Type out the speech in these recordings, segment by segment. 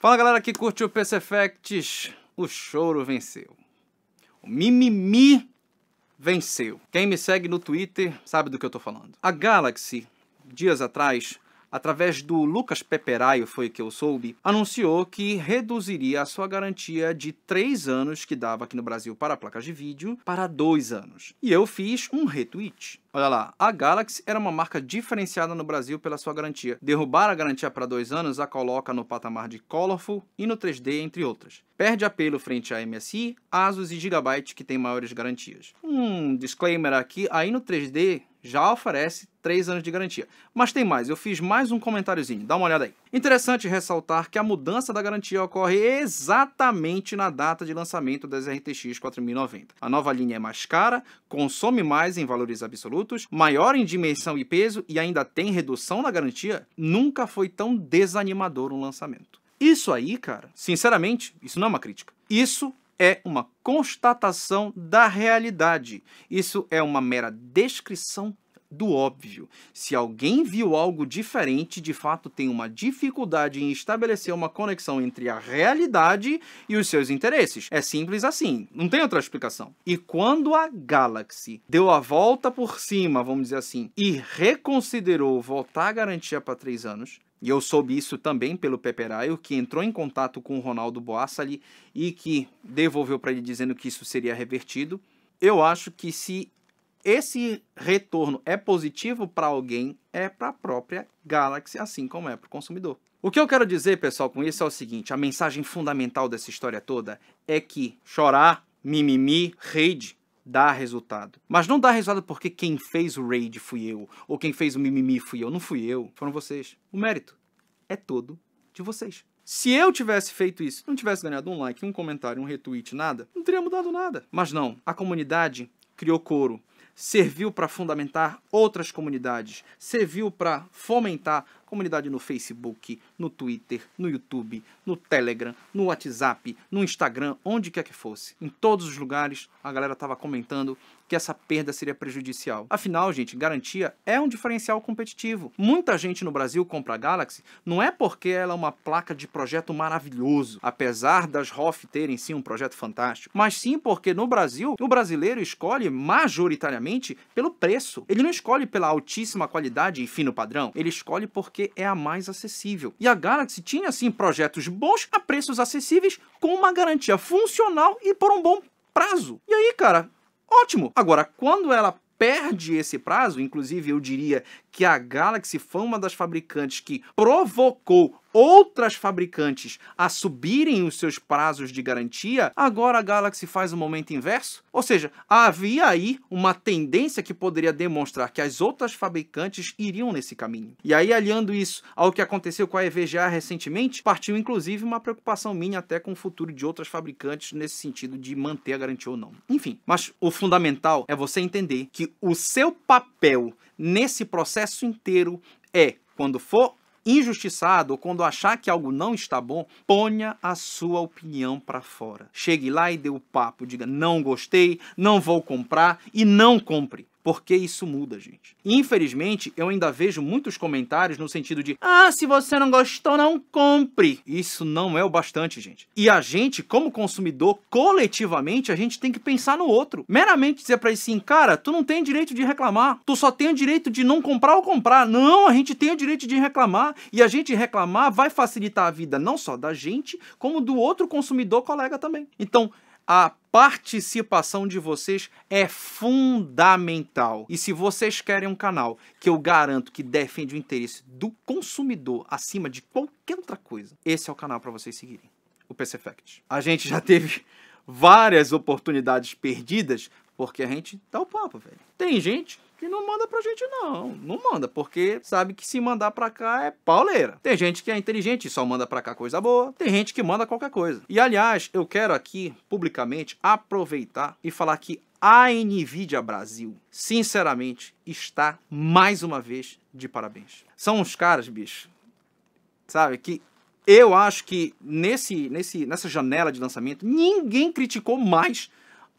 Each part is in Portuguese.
Fala galera que curte o PC Effects, o choro venceu. O mimimi venceu. Quem me segue no Twitter sabe do que eu tô falando. A Galaxy, dias atrás, através do Lucas Peperaio, foi que eu soube, anunciou que reduziria a sua garantia de 3 anos que dava aqui no Brasil para placas de vídeo para 2 anos. E eu fiz um retweet. Olha lá, a Galaxy era uma marca diferenciada no Brasil pela sua garantia. Derrubar a garantia para dois anos a coloca no patamar de Colorful e no 3D, entre outras. Perde apelo frente à MSI, Asus e Gigabyte, que têm maiores garantias. Um disclaimer aqui, aí no 3D já oferece 3 anos de garantia. Mas tem mais, eu fiz mais um comentáriozinho, dá uma olhada aí. Interessante ressaltar que a mudança da garantia ocorre exatamente na data de lançamento das RTX 4090. A nova linha é mais cara, consome mais em valores absolutos, maior em dimensão e peso e ainda tem redução na garantia. Nunca foi tão desanimador um lançamento. Isso aí, cara, sinceramente, isso não é uma crítica. Isso é uma constatação da realidade. Isso é uma mera descrição do óbvio. Se alguém viu algo diferente, de fato tem uma dificuldade em estabelecer uma conexão entre a realidade e os seus interesses. É simples assim, não tem outra explicação. E quando a Galaxy deu a volta por cima, vamos dizer assim, e reconsiderou voltar a garantia para três anos, e eu soube isso também pelo Peperaio, que entrou em contato com o Ronaldo Boassali e que devolveu para ele dizendo que isso seria revertido. Eu acho que se esse retorno é positivo para alguém, é para a própria Galaxy, assim como é para o consumidor. O que eu quero dizer, pessoal, com isso é o seguinte: a mensagem fundamental dessa história toda é que chorar, mimimi, rage dá resultado. Mas não dá resultado porque quem fez o raid fui eu, ou quem fez o mimimi fui eu. Não fui eu, foram vocês. O mérito é todo de vocês. Se eu tivesse feito isso, não tivesse ganhado um like, um comentário, um retweet, nada, não teria mudado nada. Mas não, a comunidade criou coro, serviu para fundamentar outras comunidades, serviu para fomentar comunidade no Facebook, no Twitter, no YouTube, no Telegram, no WhatsApp, no Instagram, onde quer que fosse. Em todos os lugares a galera estava comentando que essa perda seria prejudicial. Afinal, gente, garantia é um diferencial competitivo. Muita gente no Brasil compra a Galaxy não é porque ela é uma placa de projeto maravilhoso, apesar das ROF terem sim um projeto fantástico, mas sim porque no Brasil o brasileiro escolhe majoritariamente pelo preço. Ele não escolhe pela altíssima qualidade e fino padrão, ele escolhe porque é a mais acessível. E a Galaxy tinha sim projetos bons a preços acessíveis com uma garantia funcional e por um bom prazo. E aí, cara, Ótimo! Agora, quando ela perde esse prazo, inclusive eu diria que a Galaxy foi uma das fabricantes que provocou outras fabricantes a subirem os seus prazos de garantia, agora a Galaxy faz o momento inverso? Ou seja, havia aí uma tendência que poderia demonstrar que as outras fabricantes iriam nesse caminho. E aí, aliando isso ao que aconteceu com a EVGA recentemente, partiu inclusive uma preocupação minha até com o futuro de outras fabricantes nesse sentido de manter a garantia ou não. Enfim, mas o fundamental é você entender que o seu papel nesse processo inteiro é, quando for injustiçado ou quando achar que algo não está bom, ponha a sua opinião para fora. Chegue lá e dê o papo, diga não gostei, não vou comprar e não compre. Porque isso muda, gente. Infelizmente, eu ainda vejo muitos comentários no sentido de: ah, se você não gostou, não compre. Isso não é o bastante, gente. E a gente, como consumidor, coletivamente, a gente tem que pensar no outro. Meramente dizer para ele assim: cara, tu não tem direito de reclamar. Tu só tem o direito de não comprar ou comprar. Não, a gente tem o direito de reclamar. E a gente reclamar vai facilitar a vida não só da gente, como do outro consumidor colega também. Então, a participação de vocês é fundamental. E se vocês querem um canal que eu garanto que defende o interesse do consumidor acima de qualquer outra coisa, esse é o canal para vocês seguirem, o PC Fact. A gente já teve várias oportunidades perdidas porque a gente dá o papo, velho. Tem gente que não manda pra gente, não. Não manda, porque sabe que se mandar pra cá é pauleira. Tem gente que é inteligente e só manda pra cá coisa boa. Tem gente que manda qualquer coisa. E aliás, eu quero aqui, publicamente, aproveitar e falar que a NVIDIA Brasil, sinceramente, está mais uma vez de parabéns. São uns caras, bicho, sabe, que eu acho que nesse, nesse, nessa janela de lançamento ninguém criticou mais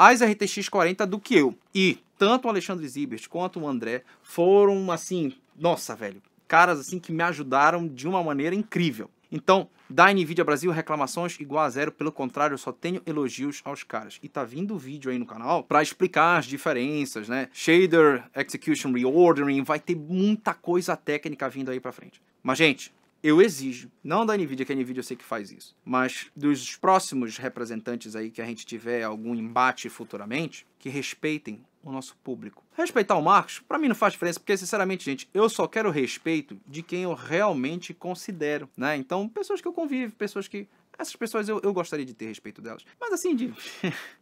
as RTX 40 do que eu. E tanto o Alexandre Zibert quanto o André foram assim, nossa, velho, caras assim que me ajudaram de uma maneira incrível. Então, da Nvidia Brasil, reclamações igual a zero, pelo contrário, eu só tenho elogios aos caras. E tá vindo vídeo aí no canal para explicar as diferenças, né? Shader, execution reordering, vai ter muita coisa técnica vindo aí para frente. Mas gente, eu exijo, não da Nvidia, que a Nvidia eu sei que faz isso, mas dos próximos representantes aí que a gente tiver algum embate futuramente, que respeitem o nosso público. Respeitar o Marcos, para mim não faz diferença, porque sinceramente, gente, eu só quero respeito de quem eu realmente considero, né? Então, pessoas que eu convivo, pessoas que. Essas pessoas eu, eu gostaria de ter respeito delas. Mas assim, de.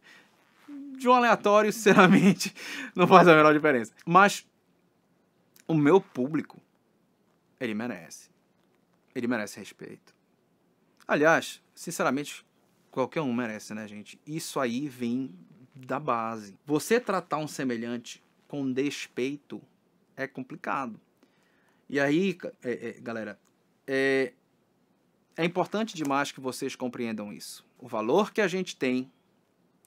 de um aleatório, sinceramente, não faz a menor diferença. Mas o meu público, ele merece ele merece respeito. Aliás, sinceramente, qualquer um merece, né, gente? Isso aí vem da base. Você tratar um semelhante com despeito é complicado. E aí, é, é, galera, é, é importante demais que vocês compreendam isso. O valor que a gente tem,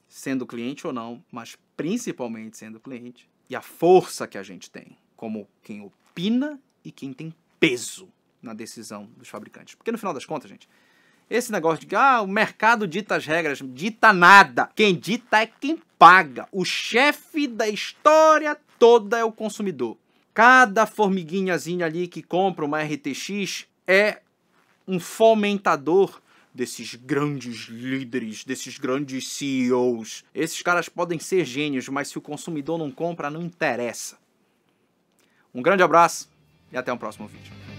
sendo cliente ou não, mas principalmente sendo cliente, e a força que a gente tem, como quem opina e quem tem peso na decisão dos fabricantes. Porque no final das contas, gente, esse negócio de que ah, o mercado dita as regras, dita nada. Quem dita é quem paga. O chefe da história toda é o consumidor. Cada formiguinhazinha ali que compra uma RTX é um fomentador desses grandes líderes, desses grandes CEOs. Esses caras podem ser gênios, mas se o consumidor não compra, não interessa. Um grande abraço e até o um próximo vídeo.